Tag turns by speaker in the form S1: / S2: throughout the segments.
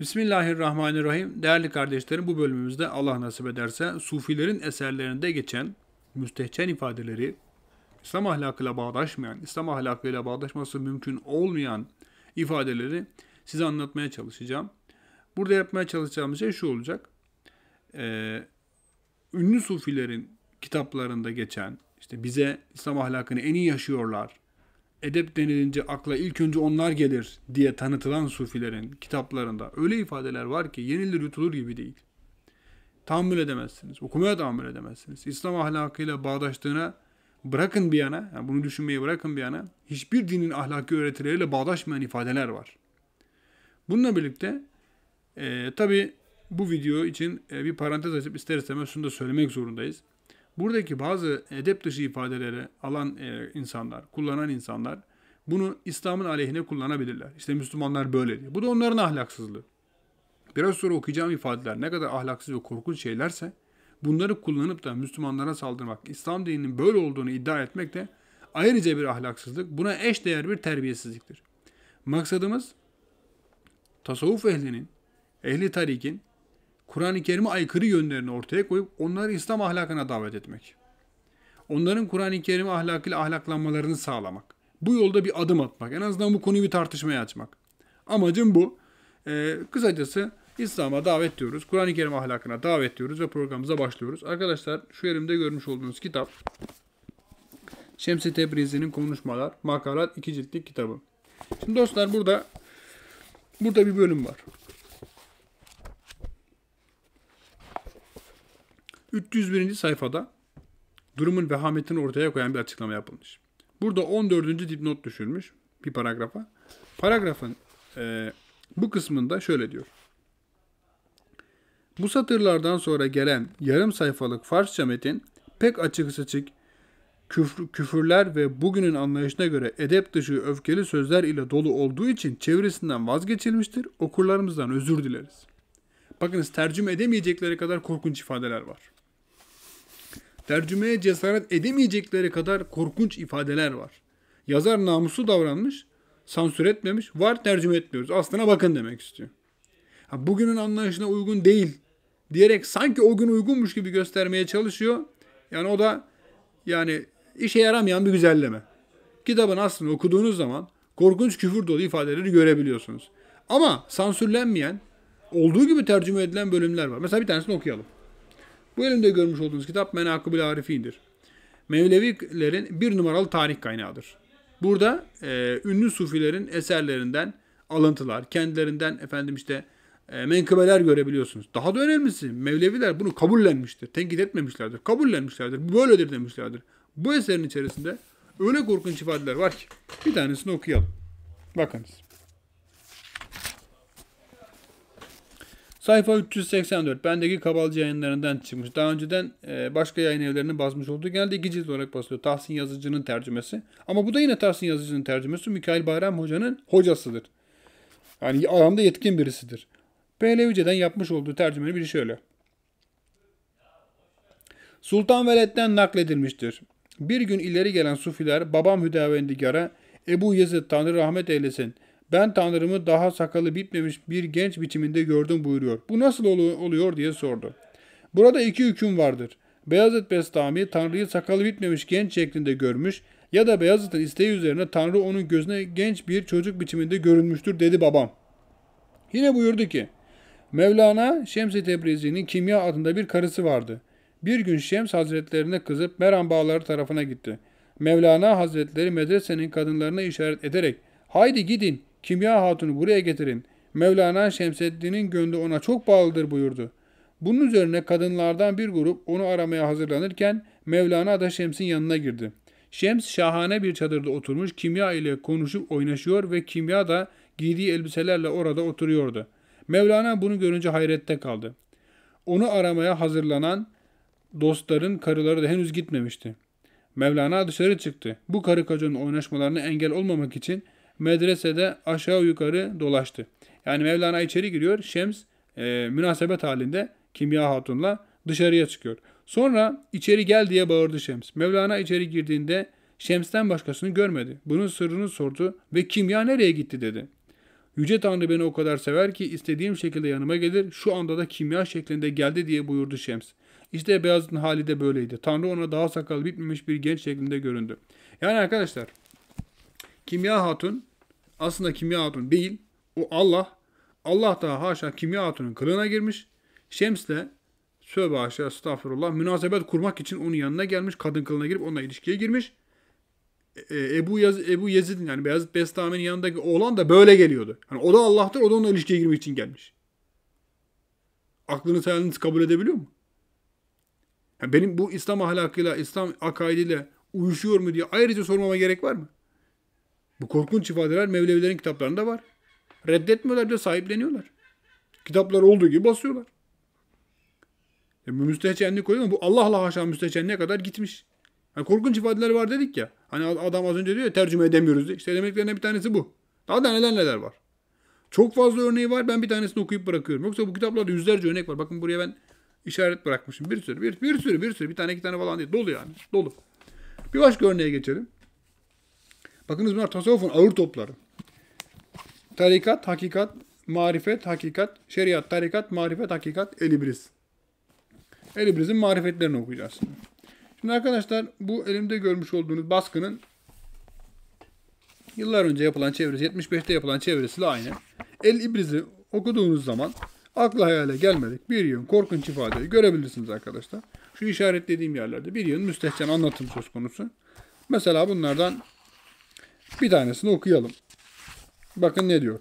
S1: Bismillahirrahmanirrahim. Değerli kardeşlerim bu bölümümüzde Allah nasip ederse sufilerin eserlerinde geçen müstehcen ifadeleri İslam ahlakıyla bağdaşmayan, İslam ahlakıyla bağdaşması mümkün olmayan ifadeleri size anlatmaya çalışacağım. Burada yapmaya çalışacağımız şey şu olacak. Ee, ünlü sufilerin kitaplarında geçen, işte bize İslam ahlakını en iyi yaşıyorlar, edep denilince akla ilk önce onlar gelir diye tanıtılan sufilerin kitaplarında öyle ifadeler var ki yenilir yutulur gibi değil. Tahammül edemezsiniz. Okumaya tahammül edemezsiniz. İslam ahlakıyla bağdaştığına bırakın bir yana, yani bunu düşünmeyi bırakın bir yana, hiçbir dinin ahlaki öğretileriyle bağdaşmayan ifadeler var. Bununla birlikte e, tabi bu video için e, bir parantez açıp ister istemez şunu da söylemek zorundayız. Buradaki bazı edep dışı ifadeleri alan e, insanlar, kullanan insanlar bunu İslam'ın aleyhine kullanabilirler. İşte Müslümanlar böyle diyor. Bu da onların ahlaksızlığı. Biraz sonra okuyacağım ifadeler ne kadar ahlaksız ve korkunç şeylerse bunları kullanıp da Müslümanlara saldırmak, İslam dininin böyle olduğunu iddia etmek de ayrıca bir ahlaksızlık, buna eş değer bir terbiyesizliktir. Maksadımız tasavvuf ehlinin, ehli tarikin Kur'an-ı Kerim'e aykırı yönlerini ortaya koyup onları İslam ahlakına davet etmek. Onların Kur'an-ı Kerim ahlakıyla ahlaklanmalarını sağlamak. Bu yolda bir adım atmak. En azından bu konuyu bir tartışmaya açmak. Amacım bu. Ee, kısacası İslam'a davet diyoruz. Kur'an-ı Kerim ahlakına davet diyoruz ve programımıza başlıyoruz. Arkadaşlar şu elimde görmüş olduğunuz kitap Şemsi Tebrizi'nin Konuşmalar, Makalat 2 ciltlik kitabı. Şimdi dostlar burada burada bir bölüm var. 301. sayfada durumun vehametini ortaya koyan bir açıklama yapılmış. Burada 14. dipnot düşülmüş bir paragrafa. Paragrafın e, bu kısmında şöyle diyor. Bu satırlardan sonra gelen yarım sayfalık Farsça metin pek açık seçik küfür, küfürler ve bugünün anlayışına göre edep dışı öfkeli sözler ile dolu olduğu için çevresinden vazgeçilmiştir. Okurlarımızdan özür dileriz. Bakınız tercüme edemeyecekleri kadar korkunç ifadeler var tercümeye cesaret edemeyecekleri kadar korkunç ifadeler var. Yazar namuslu davranmış, sansür etmemiş, var tercüme etmiyoruz. Aslına bakın demek istiyor. Ha, bugünün anlayışına uygun değil diyerek sanki o gün uygunmuş gibi göstermeye çalışıyor. Yani o da yani işe yaramayan bir güzelleme. Kitabın aslını okuduğunuz zaman korkunç küfür dolu ifadeleri görebiliyorsunuz. Ama sansürlenmeyen, olduğu gibi tercüme edilen bölümler var. Mesela bir tanesini okuyalım. Bu elimde görmüş olduğunuz kitap Menakıb-ül Mevlevilerin bir numaralı tarih kaynağıdır. Burada e, ünlü sufilerin eserlerinden alıntılar, kendilerinden efendim işte e, menkıbeler görebiliyorsunuz. Daha da önemlisi Mevleviler bunu kabullenmiştir. Tenkit etmemişlerdir. Kabullenmişlerdir. Böyledir demişlerdir. Bu eserin içerisinde öyle korkunç ifadeler var ki bir tanesini okuyalım. Bakınız. Sayfa 384 bendeki kabalcı yayınlarından çıkmış. Daha önceden e, başka yayın evlerinin basmış olduğu genelde iki cilt olarak basılıyor. Tahsin Yazıcı'nın tercümesi. Ama bu da yine Tahsin Yazıcı'nın tercümesi. Mikail Bayram Hoca'nın hocasıdır. Yani alanda yetkin birisidir. PLVC'den yapmış olduğu tercümenin biri şöyle. Sultan Veled'den nakledilmiştir. Bir gün ileri gelen Sufiler babam Hüdavendigar'a Ebu Yezid Tanrı rahmet eylesin.'' Ben Tanrım'ı daha sakalı bitmemiş bir genç biçiminde gördüm buyuruyor. Bu nasıl oluyor diye sordu. Burada iki hüküm vardır. Beyazıt Bestami Tanrı'yı sakalı bitmemiş genç şeklinde görmüş ya da Beyazıt'ın isteği üzerine Tanrı onun gözüne genç bir çocuk biçiminde görünmüştür dedi babam. Yine buyurdu ki Mevlana Şems-i Tebrizi'nin Kimya adında bir karısı vardı. Bir gün Şems Hazretlerine kızıp Meram Bağları tarafına gitti. Mevlana Hazretleri medresenin kadınlarına işaret ederek haydi gidin Kimya Hatun'u buraya getirin. Mevlana Şemseddin'in gönlü ona çok bağlıdır buyurdu. Bunun üzerine kadınlardan bir grup onu aramaya hazırlanırken Mevlana da Şems'in yanına girdi. Şems şahane bir çadırda oturmuş kimya ile konuşup oynaşıyor ve kimya da giydiği elbiselerle orada oturuyordu. Mevlana bunu görünce hayrette kaldı. Onu aramaya hazırlanan dostların karıları da henüz gitmemişti. Mevlana dışarı çıktı. Bu karı kocanın oynaşmalarına engel olmamak için medresede aşağı yukarı dolaştı. Yani Mevlana içeri giriyor. Şems e, münasebet halinde Kimya Hatun'la dışarıya çıkıyor. Sonra içeri gel diye bağırdı Şems. Mevlana içeri girdiğinde Şems'ten başkasını görmedi. Bunun sırrını sordu ve Kimya nereye gitti dedi. Yüce Tanrı beni o kadar sever ki istediğim şekilde yanıma gelir. Şu anda da kimya şeklinde geldi diye buyurdu Şems. İşte Beyazıt'ın hali de böyleydi. Tanrı ona daha sakal bitmemiş bir genç şeklinde göründü. Yani arkadaşlar Kimya Hatun aslında Kimya Hatun değil. O Allah. Allah da haşa Kimya Hatun'un kılığına girmiş. Şems de sövbe haşa estağfurullah münasebet kurmak için onun yanına gelmiş. Kadın kılığına girip onunla ilişkiye girmiş. E, e Ebu, Yaz, Ebu Yezid'in yani Beyazıt Bestami'nin yanındaki oğlan da böyle geliyordu. Yani o da Allah'tır o da onunla ilişkiye girmek için gelmiş. Aklınız hayaliniz kabul edebiliyor mu? Yani benim bu İslam ahlakıyla, İslam akaidiyle uyuşuyor mu diye ayrıca sormama gerek var mı? Bu korkunç ifadeler Mevlevilerin kitaplarında var. Reddetmiyorlar da sahipleniyorlar. Kitaplar olduğu gibi basıyorlar. E, müstehcenlik koyuyor ama bu Allah'la haşa müstehcenliğe kadar gitmiş. Yani korkunç ifadeler var dedik ya. Hani adam az önce diyor ya tercüme edemiyoruz. Diye. İşte demeklerinden bir tanesi bu. Daha da neler neler var. Çok fazla örneği var. Ben bir tanesini okuyup bırakıyorum. Yoksa bu kitaplarda yüzlerce örnek var. Bakın buraya ben işaret bırakmışım. Bir sürü, bir, bir sürü, bir sürü. Bir tane iki tane falan değil. Dolu yani. Dolu. Bir başka örneğe geçelim. Bakınız bunlar tasavvufun ağır topları. Tarikat, hakikat, marifet, hakikat, şeriat, tarikat, marifet, hakikat, elibriz. Elibriz'in marifetlerini okuyacağız. Şimdi arkadaşlar bu elimde görmüş olduğunuz baskının yıllar önce yapılan çevresi, 75'te yapılan çevirisiyle aynı. El İbriz'i okuduğunuz zaman akla hayale gelmedik. Bir yön korkunç ifadeyi görebilirsiniz arkadaşlar. Şu işaretlediğim yerlerde bir yön müstehcen anlatım söz konusu. Mesela bunlardan bir tanesini okuyalım. Bakın ne diyor.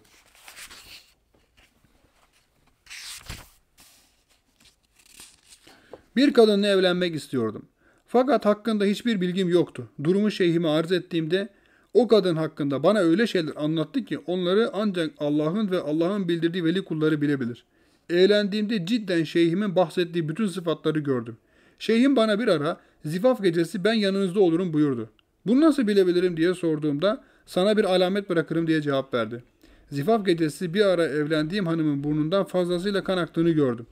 S1: Bir kadınla evlenmek istiyordum. Fakat hakkında hiçbir bilgim yoktu. Durumu şeyhime arz ettiğimde o kadın hakkında bana öyle şeyler anlattı ki onları ancak Allah'ın ve Allah'ın bildirdiği veli kulları bilebilir. Eğlendiğimde cidden şeyhimin bahsettiği bütün sıfatları gördüm. Şeyhim bana bir ara zifaf gecesi ben yanınızda olurum buyurdu. Bunu nasıl bilebilirim diye sorduğumda sana bir alamet bırakırım diye cevap verdi. Zifaf gecesi bir ara evlendiğim hanımın burnundan fazlasıyla kan aktığını gördüm.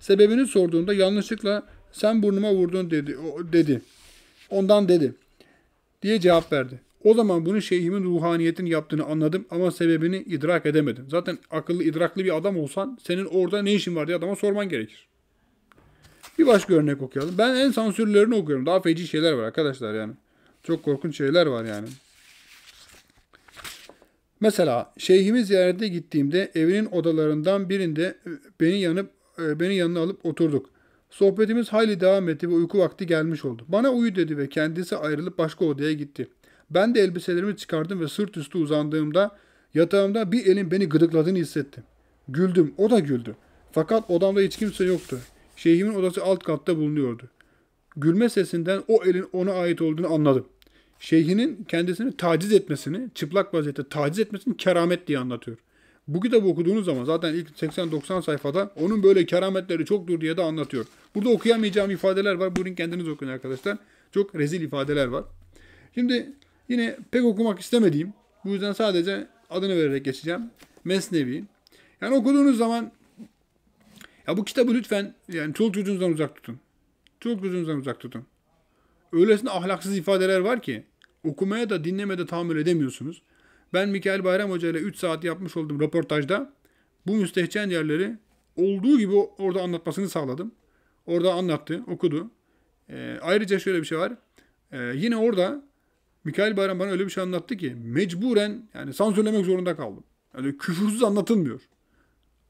S1: Sebebini sorduğumda yanlışlıkla sen burnuma vurdun dedi. O, dedi. Ondan dedi. Diye cevap verdi. O zaman bunu şeyhimin ruhaniyetin yaptığını anladım ama sebebini idrak edemedim. Zaten akıllı idraklı bir adam olsan senin orada ne işin var diye adama sorman gerekir. Bir başka örnek okuyalım. Ben en sansürlerini okuyorum. Daha feci şeyler var arkadaşlar yani. Çok korkunç şeyler var yani. Mesela şeyhimi ziyarete gittiğimde evinin odalarından birinde e, beni yanıp e, beni yanına alıp oturduk. Sohbetimiz hayli devam etti ve uyku vakti gelmiş oldu. Bana uyu dedi ve kendisi ayrılıp başka odaya gitti. Ben de elbiselerimi çıkardım ve sırt üstü uzandığımda yatağımda bir elin beni gıdıkladığını hissettim. Güldüm, o da güldü. Fakat odamda hiç kimse yoktu. Şeyhimin odası alt katta bulunuyordu. Gülme sesinden o elin ona ait olduğunu anladım. Şeyhinin kendisini taciz etmesini, çıplak vaziyette taciz etmesini keramet diye anlatıyor. Bu kitabı okuduğunuz zaman zaten ilk 80-90 sayfada onun böyle kerametleri çoktur diye de anlatıyor. Burada okuyamayacağım ifadeler var. Buyurun kendiniz okuyun arkadaşlar. Çok rezil ifadeler var. Şimdi yine pek okumak istemediğim, bu yüzden sadece adını vererek geçeceğim. Mesnevi. Yani okuduğunuz zaman ya bu kitabı lütfen yani çoluk çocuğunuzdan uzak tutun. Çok gözümüzden uzak tutun. Öylesine ahlaksız ifadeler var ki okumaya da dinlemeye de tahammül edemiyorsunuz. Ben Mikail Bayram Hoca ile 3 saat yapmış olduğum röportajda bu müstehcen yerleri olduğu gibi orada anlatmasını sağladım. Orada anlattı, okudu. Ee, ayrıca şöyle bir şey var. Ee, yine orada Mikail Bayram bana öyle bir şey anlattı ki mecburen yani sansürlemek zorunda kaldım. Yani küfürsüz anlatılmıyor.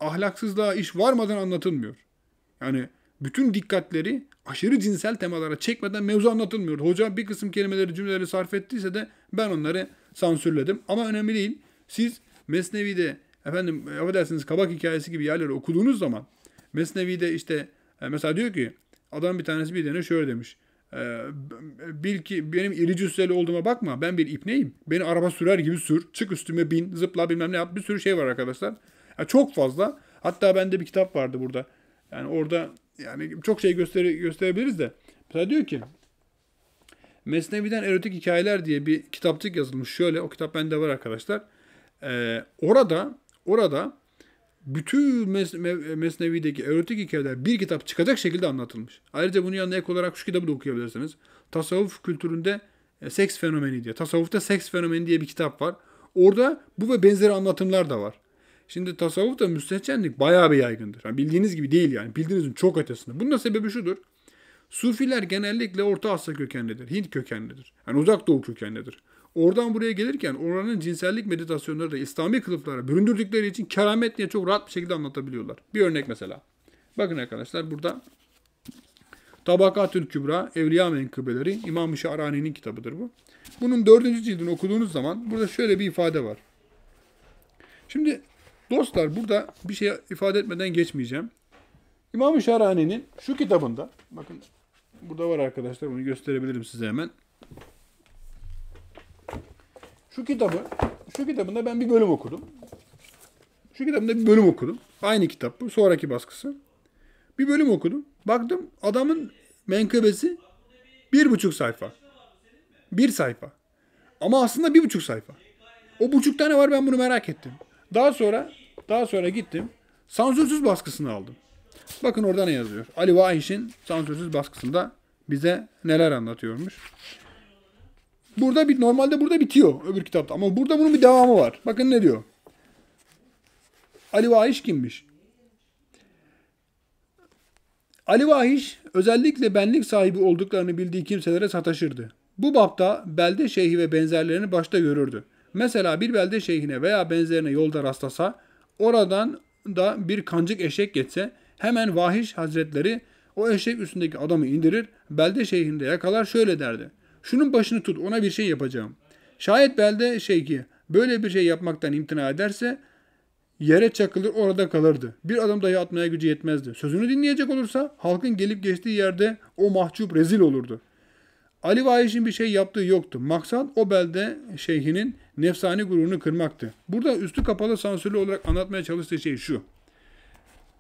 S1: Ahlaksızlığa iş varmadan anlatılmıyor. Yani bütün dikkatleri aşırı cinsel temalara çekmeden mevzu anlatılmıyordu. Hoca bir kısım kelimeleri cümleleri sarf ettiyse de ben onları sansürledim. Ama önemli değil. Siz Mesnevi'de efendim affedersiniz kabak hikayesi gibi yerleri okuduğunuz zaman Mesnevi'de işte e, mesela diyor ki adam bir tanesi bir tane şöyle demiş. E, bil ki benim iri cüsseli olduğuma bakma. Ben bir ipneyim. Beni araba sürer gibi sür. Çık üstüme bin. Zıpla bilmem ne yap. Bir sürü şey var arkadaşlar. Yani e, çok fazla. Hatta bende bir kitap vardı burada. Yani orada yani çok şey gösteri, gösterebiliriz de. Mesela diyor ki Mesnevi'den Erotik Hikayeler diye bir kitapçık yazılmış. Şöyle o kitap bende var arkadaşlar. Ee, orada orada bütün mes Mesnevi'deki erotik hikayeler bir kitap çıkacak şekilde anlatılmış. Ayrıca bunun yanına ek olarak şu kitabı da okuyabilirsiniz. Tasavvuf kültüründe e, seks fenomeni diye. Tasavvufta seks fenomeni diye bir kitap var. Orada bu ve benzeri anlatımlar da var. Şimdi tasavvufta müstehcenlik bayağı bir yaygındır. Yani bildiğiniz gibi değil yani. Bildiğinizin çok ötesinde. Bunun da sebebi şudur. Sufiler genellikle Orta Asya kökenlidir. Hint kökenlidir. Yani Uzak Doğu kökenlidir. Oradan buraya gelirken oranın cinsellik meditasyonları da İslami kılıflara büründürdükleri için keramet diye çok rahat bir şekilde anlatabiliyorlar. Bir örnek mesela. Bakın arkadaşlar burada Tabakatül Kübra, Evliya Menkıbeleri, İmam-ı Şarani'nin kitabıdır bu. Bunun dördüncü cildini okuduğunuz zaman burada şöyle bir ifade var. Şimdi Dostlar burada bir şey ifade etmeden geçmeyeceğim. İmam-ı Şarani'nin şu kitabında, bakın burada var arkadaşlar, bunu gösterebilirim size hemen. Şu kitabı, şu kitabında ben bir bölüm okudum. Şu kitabında bir bölüm okudum. Aynı kitap bu, sonraki baskısı. Bir bölüm okudum. Baktım adamın menkıbesi bir buçuk sayfa. Bir sayfa. Ama aslında bir buçuk sayfa. O buçuk tane var ben bunu merak ettim. Daha sonra daha sonra gittim. Sansürsüz baskısını aldım. Bakın orada ne yazıyor? Ali Vahiş'in sansürsüz baskısında bize neler anlatıyormuş. Burada bir normalde burada bitiyor öbür kitapta ama burada bunun bir devamı var. Bakın ne diyor? Ali Vahiş kimmiş? Ali Vahiş özellikle benlik sahibi olduklarını bildiği kimselere sataşırdı. Bu bapta belde şeyhi ve benzerlerini başta görürdü. Mesela bir belde şeyhine veya benzerine yolda rastlasa, oradan da bir kancık eşek geçse, hemen vahiş hazretleri o eşek üstündeki adamı indirir, belde şeyhinde yakalar şöyle derdi. Şunun başını tut ona bir şey yapacağım. Şayet belde şeyhi böyle bir şey yapmaktan imtina ederse yere çakılır orada kalırdı. Bir adam dahi atmaya gücü yetmezdi. Sözünü dinleyecek olursa halkın gelip geçtiği yerde o mahcup rezil olurdu. Ali Vahiş'in bir şey yaptığı yoktu. Maksat o belde şeyhinin nefsani gururunu kırmaktı. Burada üstü kapalı sansürlü olarak anlatmaya çalıştığı şey şu.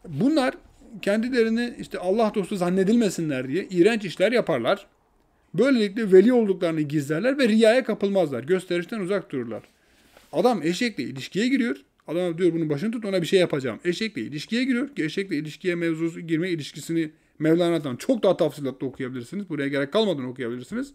S1: Bunlar kendilerini işte Allah dostu zannedilmesinler diye iğrenç işler yaparlar. Böylelikle veli olduklarını gizlerler ve riyaya kapılmazlar. Gösterişten uzak dururlar. Adam eşekle ilişkiye giriyor. Adam diyor bunun başını tut ona bir şey yapacağım. Eşekle ilişkiye giriyor ki eşekle ilişkiye mevzusu girme ilişkisini Mevlana'dan çok daha tafsilatlı okuyabilirsiniz. Buraya gerek kalmadan okuyabilirsiniz.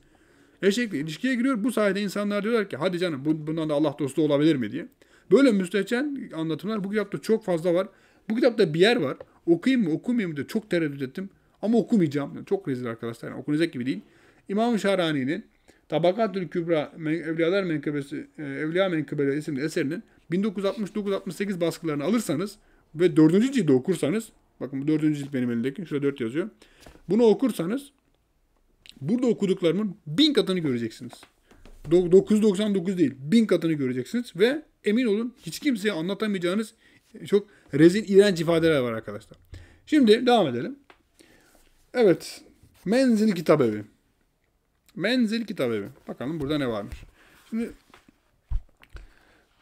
S1: Eşekle ilişkiye giriyor. Bu sayede insanlar diyorlar ki hadi canım bundan da Allah dostu olabilir mi diye. Böyle müstehcen anlatımlar bu kitapta çok fazla var. Bu kitapta bir yer var. Okuyayım mı okumayayım mı diye çok tereddüt ettim. Ama okumayacağım. Yani çok rezil arkadaşlar. Yani okunacak gibi değil. İmam Şahrani'nin Tabakatül Kübra Evliyalar Menkıbesi e, Evliya Menkıbeleri isimli eserinin 1969-68 baskılarını alırsanız ve dördüncü cildi okursanız bakın bu 4. cilt benim elimdeki şurada dört yazıyor. Bunu okursanız Burada okuduklarımın bin katını göreceksiniz. 999 değil, bin katını göreceksiniz ve emin olun hiç kimseye anlatamayacağınız çok rezil, iğrenç ifadeler var arkadaşlar. Şimdi devam edelim. Evet, menzil kitap evi. Menzil kitap evi. Bakalım burada ne varmış. Şimdi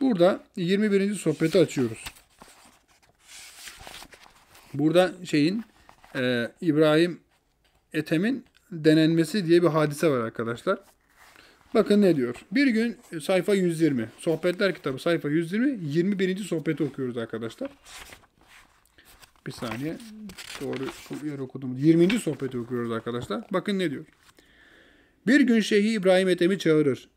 S1: burada 21. sohbeti açıyoruz. Burada şeyin e, İbrahim Etemin denenmesi diye bir hadise var arkadaşlar. Bakın ne diyor. Bir gün sayfa 120. Sohbetler kitabı sayfa 120. 21. sohbeti okuyoruz arkadaşlar. Bir saniye. Doğru yer okudum. 20. sohbeti okuyoruz arkadaşlar. Bakın ne diyor. Bir gün Şeyhi İbrahim Ethem'i çağırır.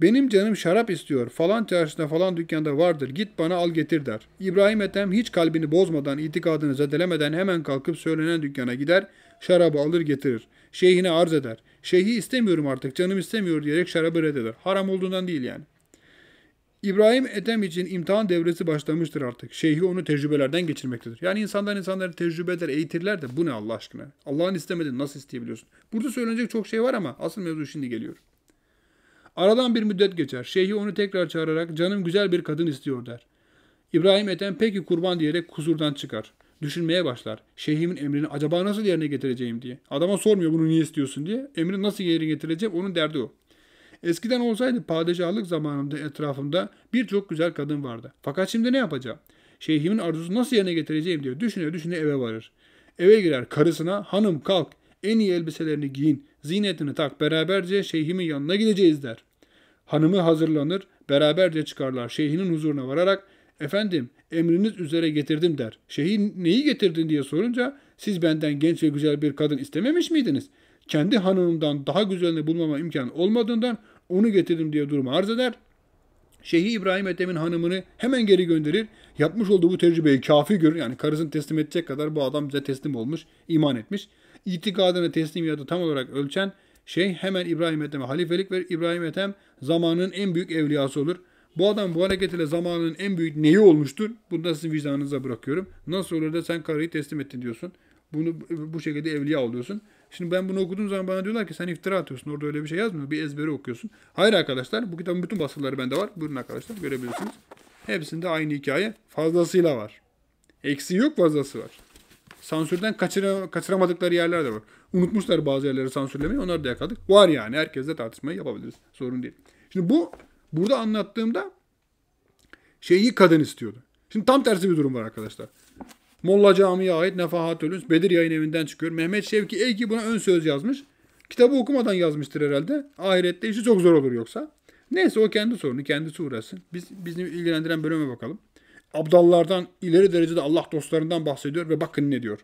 S1: Benim canım şarap istiyor. Falan çarşıda falan dükkanda vardır. Git bana al getir der. İbrahim Ethem hiç kalbini bozmadan, itikadını zedelemeden hemen kalkıp söylenen dükkana gider. Şarabı alır getirir. Şeyhine arz eder. Şeyhi istemiyorum artık canım istemiyor diyerek şarabı reddeder. Haram olduğundan değil yani. İbrahim Ethem için imtihan devresi başlamıştır artık. Şeyhi onu tecrübelerden geçirmektedir. Yani insanlar insanları tecrübe eder, eğitirler de bu ne Allah aşkına? Allah'ın istemediğini nasıl isteyebiliyorsun? Burada söylenecek çok şey var ama asıl mevzu şimdi geliyor. Aradan bir müddet geçer. Şeyhi onu tekrar çağırarak canım güzel bir kadın istiyor der. İbrahim Ethem peki kurban diyerek huzurdan çıkar düşünmeye başlar. Şeyhimin emrini acaba nasıl yerine getireceğim diye. Adama sormuyor bunu niye istiyorsun diye. Emri nasıl yerine getireceğim onun derdi o. Eskiden olsaydı padişahlık zamanımda etrafımda birçok güzel kadın vardı. Fakat şimdi ne yapacağım? Şeyhimin arzusu nasıl yerine getireceğim diye düşüne düşüne eve varır. Eve girer karısına hanım kalk en iyi elbiselerini giyin zinetini tak beraberce şeyhimin yanına gideceğiz der. Hanımı hazırlanır beraberce çıkarlar şeyhinin huzuruna vararak efendim emriniz üzere getirdim der. Şeyhi neyi getirdin diye sorunca siz benden genç ve güzel bir kadın istememiş miydiniz? Kendi hanımımdan daha güzelini bulmama imkan olmadığından onu getirdim diye durumu arz eder. Şeyhi İbrahim Ethem'in hanımını hemen geri gönderir. Yapmış olduğu bu tecrübeyi kafi görür. Yani karısını teslim edecek kadar bu adam bize teslim olmuş, iman etmiş. İtikadını teslimiyatı tam olarak ölçen şey hemen İbrahim Ethem'e halifelik verir. İbrahim Ethem zamanın en büyük evliyası olur. Bu adam bu hareketiyle zamanının en büyük neyi olmuştur? Bunu da sizin vicdanınıza bırakıyorum. Nasıl olur da sen karıyı teslim ettin diyorsun. Bunu bu şekilde evliya oluyorsun. Şimdi ben bunu okuduğum zaman bana diyorlar ki sen iftira atıyorsun. Orada öyle bir şey yazmıyor. Bir ezberi okuyorsun. Hayır arkadaşlar. Bu kitabın bütün basırları bende var. Buyurun arkadaşlar görebilirsiniz. Hepsinde aynı hikaye. Fazlasıyla var. Eksiği yok fazlası var. Sansürden kaçıra, kaçıramadıkları yerler de var. Unutmuşlar bazı yerleri sansürlemeyi. Onları da yakaladık. Var yani. Herkesle tartışmayı yapabiliriz. Sorun değil. Şimdi bu Burada anlattığımda şeyi kadın istiyordu. Şimdi tam tersi bir durum var arkadaşlar. Molla Camii'ye ait Nefahatülüs Bedir yayın evinden çıkıyor. Mehmet Şevki Eyki buna ön söz yazmış. Kitabı okumadan yazmıştır herhalde. Ahirette işi çok zor olur yoksa. Neyse o kendi sorunu kendisi uğraşsın. Biz, bizi ilgilendiren bölüme bakalım. Abdallardan ileri derecede Allah dostlarından bahsediyor ve bakın ne diyor.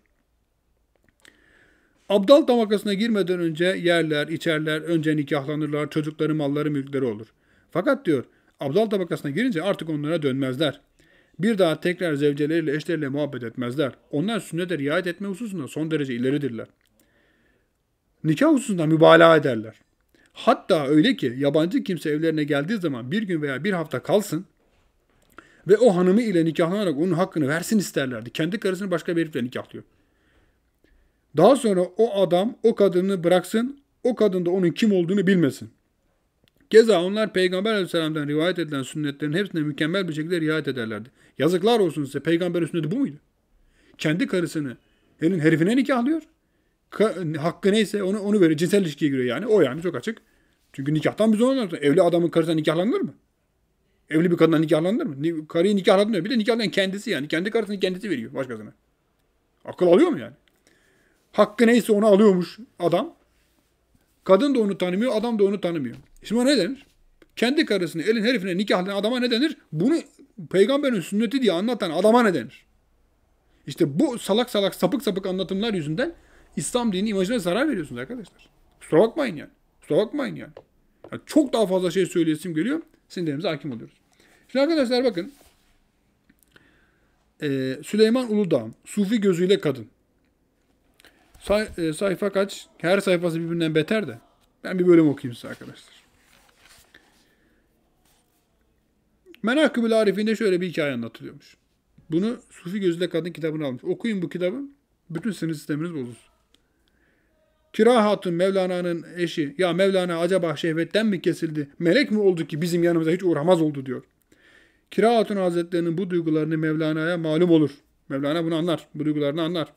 S1: Abdal tabakasına girmeden önce yerler, içerler, önce nikahlanırlar, çocukları, malları, mülkleri olur. Fakat diyor abdal tabakasına girince artık onlara dönmezler. Bir daha tekrar zevceleriyle eşleriyle muhabbet etmezler. Onlar sünnete riayet etme hususunda son derece ileridirler. Nikah hususunda mübalağa ederler. Hatta öyle ki yabancı kimse evlerine geldiği zaman bir gün veya bir hafta kalsın ve o hanımı ile nikahlanarak onun hakkını versin isterlerdi. Kendi karısını başka bir herifle nikahlıyor. Daha sonra o adam o kadını bıraksın, o kadın da onun kim olduğunu bilmesin. Keza onlar Peygamber Aleyhisselam'dan rivayet edilen sünnetlerin hepsine mükemmel bir şekilde riayet ederlerdi. Yazıklar olsun size Peygamber'in sünneti bu muydu? Kendi karısını elin herifine nikahlıyor. Ka- hakkı neyse onu onu böyle cinsel ilişkiye giriyor yani. O yani çok açık. Çünkü nikahtan biz onu Evli adamın karısına nikahlanılır mı? Evli bir kadına nikahlanılır mı? Karıyı nikahlanıyor. Bir de nikahlayan kendisi yani. Kendi karısını kendisi veriyor başkasına. Akıl alıyor mu yani? Hakkı neyse onu alıyormuş adam. Kadın da onu tanımıyor, adam da onu tanımıyor. Şimdi ona ne denir? Kendi karısını elin herifine nikahlayan adama ne denir? Bunu peygamberin sünneti diye anlatan adama ne denir? İşte bu salak salak sapık sapık anlatımlar yüzünden İslam dini imajına zarar veriyorsunuz arkadaşlar. Kusura bakmayın yani. Kusura bakmayın yani. yani çok daha fazla şey söyleyesim geliyor. Sinirlerimize hakim oluyoruz. Şimdi arkadaşlar bakın. Ee, Süleyman Uludağ, Sufi gözüyle kadın. Say, e, sayfa kaç? Her sayfası birbirinden beter de. Ben bir bölüm okuyayım size arkadaşlar. Menakıbül Arif'inde şöyle bir hikaye anlatılıyormuş. Bunu Sufi Gözüyle Kadın kitabını almış. Okuyun bu kitabı. Bütün sinir sisteminiz bozulsun. Kira Hatun Mevlana'nın eşi ya Mevlana acaba şehvetten mi kesildi? Melek mi oldu ki bizim yanımıza hiç uğramaz oldu diyor. Kira Hatun Hazretlerinin bu duygularını Mevlana'ya malum olur. Mevlana bunu anlar. Bu duygularını anlar.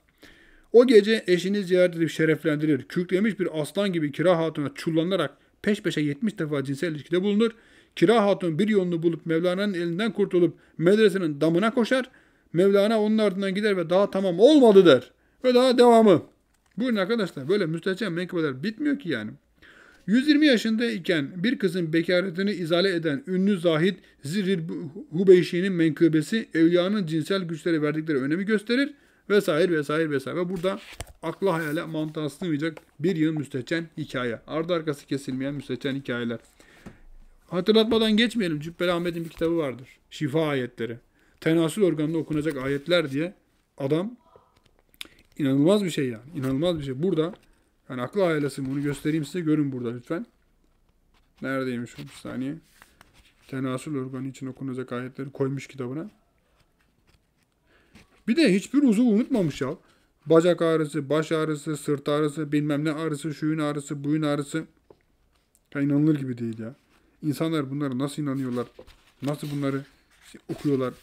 S1: O gece eşini ziyaret edip şereflendirir. Kürklemiş bir aslan gibi Kira Hatun'a çullanarak peş peşe 70 defa cinsel ilişkide bulunur Kira Hatun bir yolunu bulup Mevlana'nın elinden kurtulup medresenin damına koşar. Mevlana onun ardından gider ve daha tamam olmadı der. Ve daha devamı. Buyurun arkadaşlar böyle müstehcen menkıbeler bitmiyor ki yani. 120 yaşında iken bir kızın bekaretini izale eden ünlü zahit Zirr Hubeyşi'nin menkıbesi evliyanın cinsel güçlere verdikleri önemi gösterir vesaire vesaire vesaire. burada akla hayale mantığa sığmayacak bir yıl müstehcen hikaye. Ardı arkası kesilmeyen müstehcen hikayeler. Hatırlatmadan geçmeyelim. Cübbeli Ahmet'in bir kitabı vardır. Şifa ayetleri. Tenasül organında okunacak ayetler diye adam inanılmaz bir şey yani. İnanılmaz bir şey. Burada yani aklı ailesi bunu göstereyim size. Görün burada lütfen. Neredeymiş o bir saniye. Tenasül organı için okunacak ayetleri koymuş kitabına. Bir de hiçbir uzuvu unutmamış ya. Bacak ağrısı, baş ağrısı, sırt ağrısı, bilmem ne ağrısı, şuyun ağrısı, buyun ağrısı. Ya inanılır gibi değil ya. İnsanlar bunlara nasıl inanıyorlar? Nasıl bunları işte okuyorlar?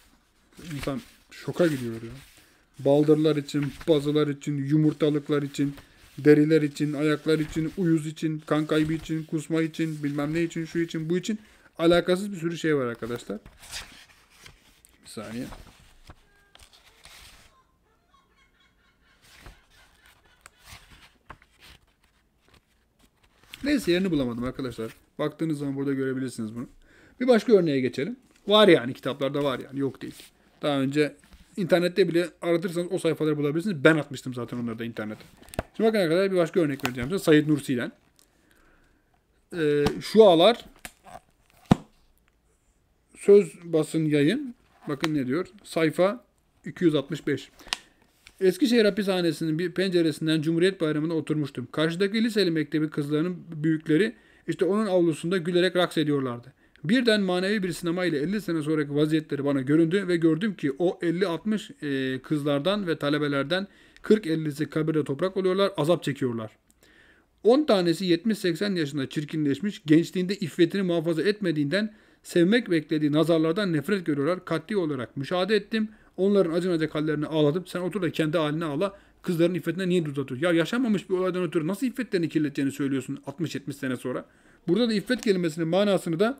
S1: İnsan şoka gidiyor ya. Baldırlar için, pazılar için, yumurtalıklar için, deriler için, ayaklar için, uyuz için, kan kaybı için, kusma için, bilmem ne için, şu için, bu için alakasız bir sürü şey var arkadaşlar. Bir saniye. Neyse yerini bulamadım arkadaşlar. Baktığınız zaman burada görebilirsiniz bunu. Bir başka örneğe geçelim. Var yani kitaplarda var yani yok değil. Daha önce internette bile aratırsanız o sayfaları bulabilirsiniz. Ben atmıştım zaten onları da internete. Şimdi bakın arkadaşlar bir başka örnek vereceğim size. Said Nursi'den. Ee, şu alar söz basın yayın. Bakın ne diyor. Sayfa 265. Eskişehir hapishanesinin bir penceresinden Cumhuriyet Bayramı'na oturmuştum. Karşıdaki liseli mektebi kızlarının büyükleri işte onun avlusunda gülerek raks ediyorlardı. Birden manevi bir sinema ile 50 sene sonraki vaziyetleri bana göründü ve gördüm ki o 50-60 e, kızlardan ve talebelerden 40-50'si kabirde toprak oluyorlar, azap çekiyorlar. 10 tanesi 70-80 yaşında çirkinleşmiş, gençliğinde iffetini muhafaza etmediğinden sevmek beklediği nazarlardan nefret görüyorlar. Katli olarak müşahede ettim. Onların acınacak hallerini ağladım. Sen otur da kendi haline ağla. Kızların iffetine niye tuz atıyor? Ya yaşanmamış bir olaydan ötürü nasıl iffetlerini kirleteceğini söylüyorsun 60-70 sene sonra. Burada da iffet kelimesinin manasını da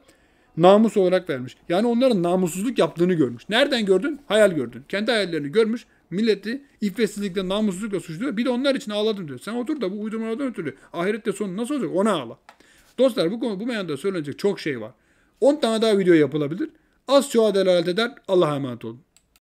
S1: namus olarak vermiş. Yani onların namussuzluk yaptığını görmüş. Nereden gördün? Hayal gördün. Kendi hayallerini görmüş. Milleti iffetsizlikle, namussuzlukla suçluyor. Bir de onlar için ağladım diyor. Sen otur da bu uydurmalardan ötürü ahirette sonu nasıl olacak ona ağla. Dostlar bu konu bu meyanda söylenecek çok şey var. 10 tane daha video yapılabilir. Az çoğa delalet eder. Allah'a emanet olun.